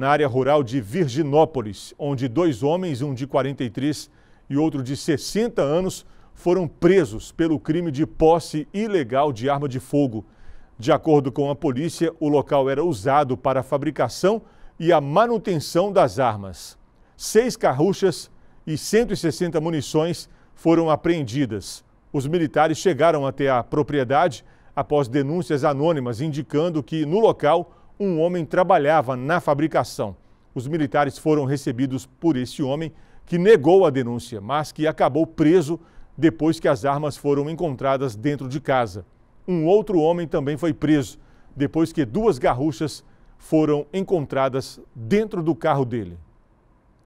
na área rural de Virginópolis, onde dois homens, um de 43 e outro de 60 anos, foram presos pelo crime de posse ilegal de arma de fogo. De acordo com a polícia, o local era usado para a fabricação e a manutenção das armas. Seis carruchas e 160 munições foram apreendidas. Os militares chegaram até a propriedade após denúncias anônimas indicando que, no local, um homem trabalhava na fabricação. Os militares foram recebidos por esse homem, que negou a denúncia, mas que acabou preso depois que as armas foram encontradas dentro de casa. Um outro homem também foi preso, depois que duas garruchas foram encontradas dentro do carro dele.